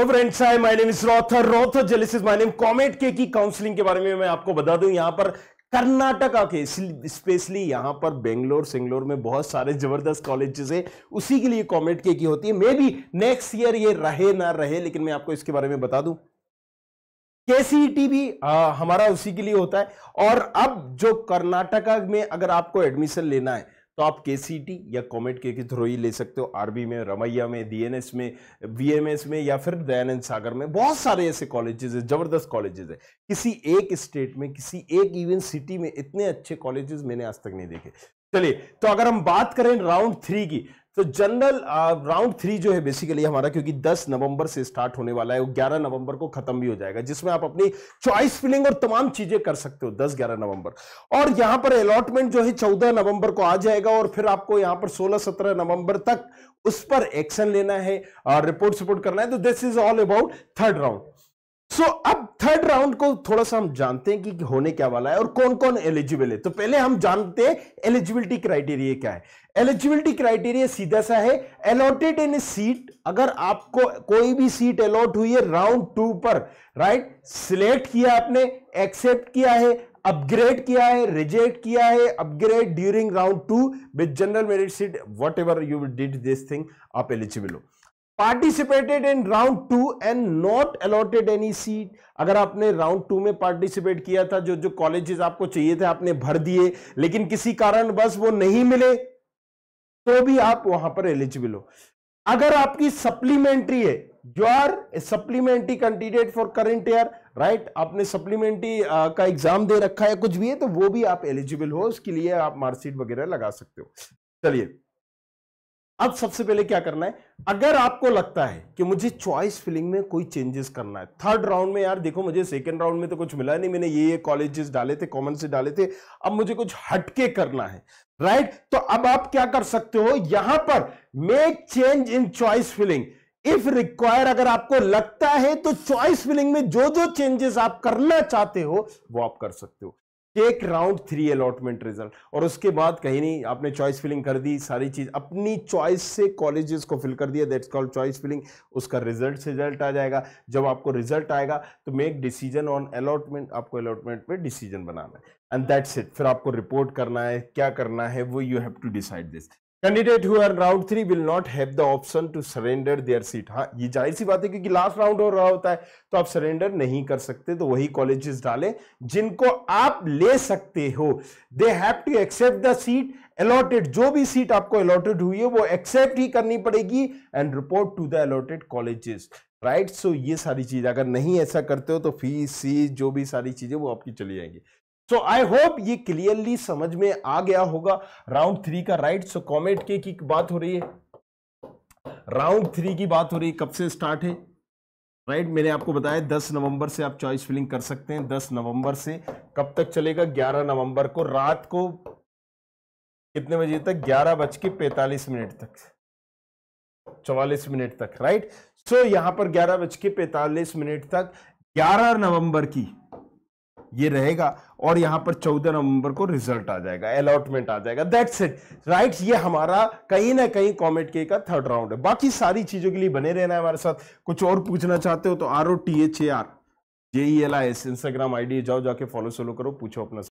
Hello friends I my name is रॉथर रॉथर जेलिसिस माय नेम कॉमेट के की काउंसलिंग के बारे में मैं आपको बता दूं यहां पर कर्नाटका के स्पेशली यहां पर बेंगलोर सिंगलोर में बहुत सारे जबरदस्त कॉलेजेस हैं उसी के लिए कॉमेट के की होती है मे बी नेक्स्ट ईयर ये रहे ना रहे लेकिन मैं आपको इसके बारे में बता दूं केसीईटी e भी आ, हमारा उसी के लिए होता है और अब जो कर्नाटका में अगर आपको एडमिशन लेना है तो आप के या कॉमेट के थ्रू ही ले सकते हो आरबी में रमैया में डीएनएस में वीएमएस में या फिर दयानंद सागर में बहुत सारे ऐसे कॉलेजेस हैं जबरदस्त कॉलेजेस हैं किसी एक स्टेट में किसी एक इवन सिटी में इतने अच्छे कॉलेजेस मैंने आज तक नहीं देखे चलिए तो अगर हम बात करें राउंड थ्री की तो जनरल राउंड थ्री जो है बेसिकली हमारा क्योंकि 10 नवंबर से स्टार्ट होने वाला है 11 नवंबर को खत्म भी हो जाएगा जिसमें आप अपनी चॉइस फिलिंग और तमाम चीजें कर सकते हो 10 11 नवंबर और यहां पर अलॉटमेंट जो है 14 नवंबर को आ जाएगा और फिर आपको यहां पर 16 17 नवंबर तक उस पर एक्शन लेना है और रिपोर्ट सपोर्ट करना है तो this is all about third round so so, अब थर्ड राउंड को थोड़ा सा हम जानते हैं कि होने क्या वाला है और कौन कौन एलिजिबल है तो पहले हम जानते हैं एलिजिबिलिटी क्राइटेरिया क्या है एलिजिबिलिटी क्राइटेरिया सीधा सा है अलॉटेड इन सीट अगर आपको कोई भी सीट अलॉट हुई है राउंड टू पर राइट सिलेक्ट किया आपने एक्सेप्ट किया है अपग्रेड किया है रिजेक्ट किया है upgrade during round two with general merit seat whatever you did this thing आप एलिजिबल हो participated in round two and not allotted any seat अगर आपने राउंड टू में पार्टिसिपेट किया था जो जो कॉलेजेस आपको चाहिए थे आपने भर दिए लेकिन किसी कारण बस वो नहीं मिले तो भी आप वहां पर एलिजिबल हो अगर आपकी सप्लीमेंट्री है you are supplementary candidate for current year right आपने सप्लीमेंट्री का एग्जाम दे रखा है कुछ भी है तो वो भी आप एलिजिबल हो उसके लिए आप मार्कशीट वगैरह लगा सकते हो चलिए अब सबसे पहले क्या करना है अगर आपको लगता है कि मुझे चॉइस फिलिंग में कोई चेंजेस करना है थर्ड राउंड में यार देखो मुझे सेकेंड राउंड में तो कुछ मिला नहीं मैंने ये ये कॉलेजेस डाले थे कॉमन से डाले थे अब मुझे कुछ हटके करना है राइट right? तो अब आप क्या कर सकते हो यहां पर make change in choice filling if require अगर आपको लगता है तो चॉइस फिलिंग में जो जो चेंजेस आप करना चाहते हो वो आप कर सकते हो take round three allotment result और उसके बाद कहीं नहीं आपने चॉइस फिलिंग कर दी सारी चीज़ अपनी चॉइस से कॉलेजेस को फिल कर दिया दैट्स कॉल्ड चॉइस फिलिंग उसका रिजल्ट रिजल्ट आ जाएगा जब आपको रिजल्ट आएगा तो मेक डिसीजन ऑन अलॉटमेंट आपको अलॉटमेंट पे डिसीजन बनाना है एंड दैट्स इट फिर आपको रिपोर्ट करना है क्या करना है वो you have to decide this candidate हुआ round three will not have the option to surrender their seat हाँ ये जाहिर सी बात है क्योंकि लास्ट राउंड हो रहा होता है तो आप सरेंडर नहीं कर सकते तो वही कॉलेजेस डालें जिनको आप ले सकते हो they have to accept the seat allotted जो भी सीट आपको अलॉटेड हुई है वो एक्सेप्ट ही करनी पड़ेगी and report to the allotted colleges right so ये सारी चीज अगर नहीं ऐसा करते हो तो फीस सीट जो भी सारी चीजें वो आपकी चली जाएंगी सो आई होप ये क्लियरली समझ में आ गया होगा राउंड थ्री का राइट सो कॉमेट के की बात हो रही है राउंड थ्री की बात हो रही है कब से स्टार्ट है राइट right, मैंने आपको बताया दस नवंबर से आप चॉइस फिलिंग कर सकते हैं दस नवंबर से कब तक चलेगा ग्यारह नवंबर को रात को कितने बजे तक ग्यारह बज के पैतालीस मिनट तक चौवालीस मिनट तक राइट right? सो so, यहां पर ग्यारह बज के पैतालीस मिनट तक ग्यारह नवंबर की ये रहेगा और यहां पर चौदह नवंबर को रिजल्ट आ जाएगा अलॉटमेंट आ जाएगा दैट्स इट राइट ये हमारा कहीं ना कहीं कॉमेट के का थर्ड राउंड है बाकी सारी चीजों के लिए बने रहना है हमारे साथ कुछ और पूछना चाहते हो तो R O T H A R J E L I S Instagram ID डी जाओ जाके फॉलो सोलो करो पूछो अपना